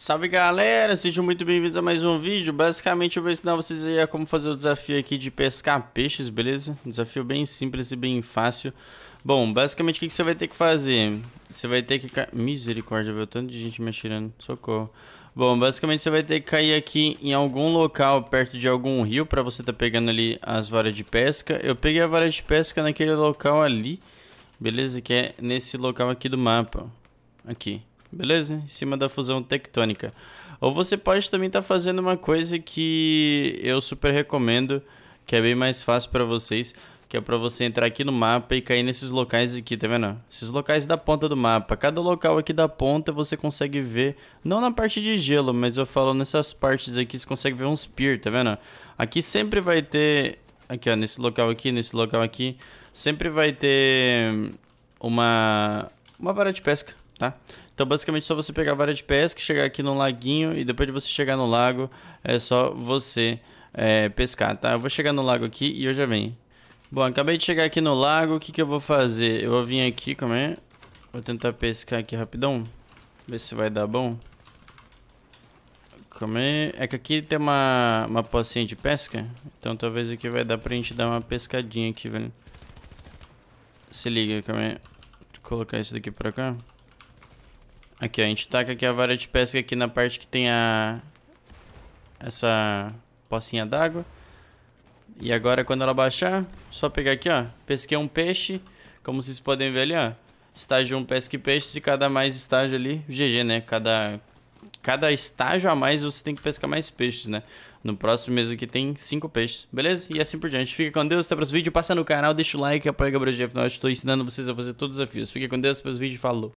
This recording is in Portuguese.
Salve galera, sejam muito bem-vindos a mais um vídeo. Basicamente eu vou ensinar vocês aí a como fazer o desafio aqui de pescar peixes, beleza? Um desafio bem simples e bem fácil. Bom, basicamente o que, que você vai ter que fazer? Você vai ter que... Ca... Misericórdia, viu? Tanto de gente me atirando, socorro. Bom, basicamente você vai ter que cair aqui em algum local perto de algum rio pra você tá pegando ali as varas de pesca. Eu peguei a vara de pesca naquele local ali, beleza? Que é nesse local aqui do mapa. Aqui beleza? Em cima da fusão tectônica. Ou você pode também estar tá fazendo uma coisa que eu super recomendo, que é bem mais fácil para vocês, que é para você entrar aqui no mapa e cair nesses locais aqui, tá vendo? Esses locais da ponta do mapa. Cada local aqui da ponta você consegue ver, não na parte de gelo, mas eu falo nessas partes aqui, você consegue ver uns pier, tá vendo? Aqui sempre vai ter, aqui ó, nesse local aqui, nesse local aqui, sempre vai ter uma, uma vara de pesca, tá? Então, basicamente, é só você pegar a vara de pesca, chegar aqui no laguinho e depois de você chegar no lago, é só você é, pescar, tá? Eu vou chegar no lago aqui e eu já venho. Bom, acabei de chegar aqui no lago, o que, que eu vou fazer? Eu vou vir aqui, como é? Vou tentar pescar aqui rapidão, ver se vai dar bom. Como é? É que aqui tem uma, uma pocinha de pesca, então talvez aqui vai dar pra gente dar uma pescadinha aqui, velho. Se liga, como é? Vou colocar isso daqui pra cá. Aqui, ó, a gente taca aqui a vara de pesca aqui na parte que tem a... Essa pocinha d'água. E agora, quando ela baixar, só pegar aqui, ó. Pesquei um peixe. Como vocês podem ver ali, ó. Estágio 1, um, pesca e peixes. E cada mais estágio ali, GG, né? Cada, cada estágio a mais, você tem que pescar mais peixes, né? No próximo mês aqui tem 5 peixes, beleza? E assim por diante. Fica com Deus, até o próximo vídeo. Passa no canal, deixa o like, apoia o Gabriel Afinal, eu estou ensinando vocês a fazer todos os desafios. Fica com Deus, até o próximo vídeo. Falou!